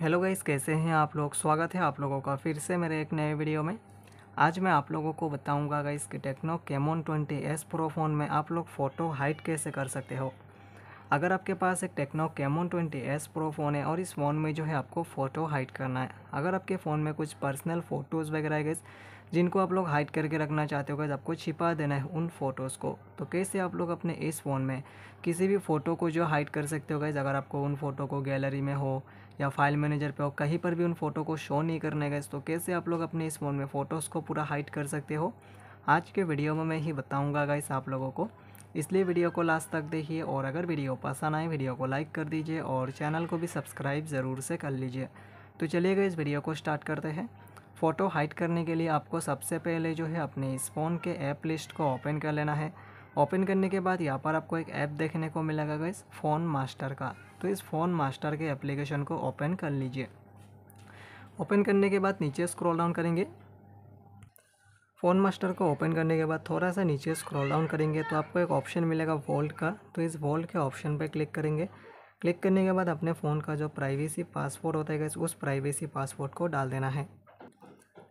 hello guys कैसे हैं आप लोग स्वागत है आप लोगों का फिर से मेरे एक नए वीडियो में आज मैं आप लोगों को बताऊंगा गाइस कि Tecno Camon twenty S Pro phone में आप लोग फ़ोटो हाइट कैसे कर सकते हो अगर आपके पास एक Tecno Camon twenty S Pro phone है और इस फ़ोन में जो है आपको फ़ोटो हाइड करना है अगर आपके फ़ोन में कुछ पर्सनल फ़ोटोज़ वगैरह गए जिनको आप लोग हाइड करके रखना चाहते हो गए आपको छिपा देना है उन फ़ोटोज़ को तो कैसे आप लोग अपने इस फ़ोन में किसी भी फ़ोटो को जो हाइड कर सकते हो गए अगर आपको उन फ़ोटो को गैलरी में हो या फाइल मैनेजर पे हो कहीं पर भी उन फ़ोटो को शो नहीं करने गए तो कैसे आप लोग अपने इस फ़ोन में फ़ोटोज़ को पूरा हाइड कर सकते हो आज के वीडियो में मैं ही बताऊँगा गाइस आप लोगों को इसलिए वीडियो को लास्ट तक देखिए और अगर वीडियो पसंद आए वीडियो को लाइक कर दीजिए और चैनल को भी सब्सक्राइब ज़रूर से कर लीजिए तो चलिए गए इस वीडियो को स्टार्ट करते हैं फ़ोटो हाइड करने के लिए आपको सबसे पहले जो है अपने इस फ़ोन के ऐप लिस्ट को ओपन कर लेना है ओपन करने के बाद यहाँ पर आपको एक ऐप देखने को मिलेगा गए फ़ोन मास्टर का तो इस फ़ोन मास्टर के एप्लीकेशन को ओपन कर लीजिए ओपन करने के बाद नीचे स्क्रॉल डाउन करेंगे फ़ोन मास्टर को ओपन करने के बाद थोड़ा सा नीचे स्क्रॉल डाउन करेंगे तो आपको एक ऑप्शन मिलेगा वॉल्ट का तो इस वॉल्ट के ऑप्शन पर क्लिक करेंगे क्लिक करने के बाद अपने फ़ोन का जो प्राइवेसी पासवर्ड होता है उस प्राइवेसी पासवर्ड को डाल देना है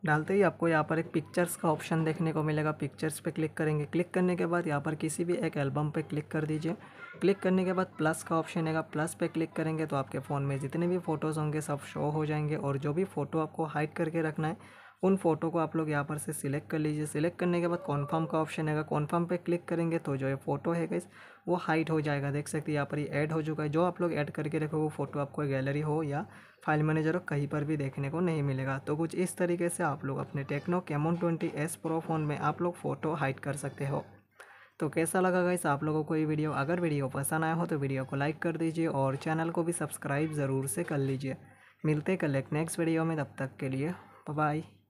डालते ही आपको यहाँ पर एक पिक्चर्स का ऑप्शन देखने को मिलेगा पिक्चर्स पे क्लिक करेंगे क्लिक करने के बाद यहाँ पर किसी भी एक एल्बम पे क्लिक कर दीजिए क्लिक करने के बाद प्लस का ऑप्शन है प्लस पे क्लिक करेंगे तो आपके फ़ोन में जितने भी फ़ोटोज़ होंगे सब शो हो जाएंगे और जो भी फ़ोटो आपको हाइड करके रखना है उन फ़ोटो को आप लोग यहाँ पर से सिलेक्ट कर लीजिए सिलेक्ट करने के बाद कॉन्फर्म का ऑप्शन है कॉन्फर्म पे क्लिक करेंगे तो जो ये फ़ोटो है गैस वो हाइट हो जाएगा देख सकते हैं यहाँ पर ये ऐड हो चुका है जो आप लोग ऐड करके रखो वो फ़ोटो आपको गैलरी हो या फाइल मैनेजर हो कहीं पर भी देखने को नहीं मिलेगा तो कुछ इस तरीके से आप लोग अपने Tecno Camon twenty S Pro phone में आप लोग फ़ोटो हाइट कर सकते हो तो कैसा लगा गाइस आप लोगों को ये वीडियो अगर वीडियो पसंद आया हो तो वीडियो को लाइक कर दीजिए और चैनल को भी सब्सक्राइब ज़रूर से कर लीजिए मिलते कल एक नेक्स्ट वीडियो में तब तक के लिए बाय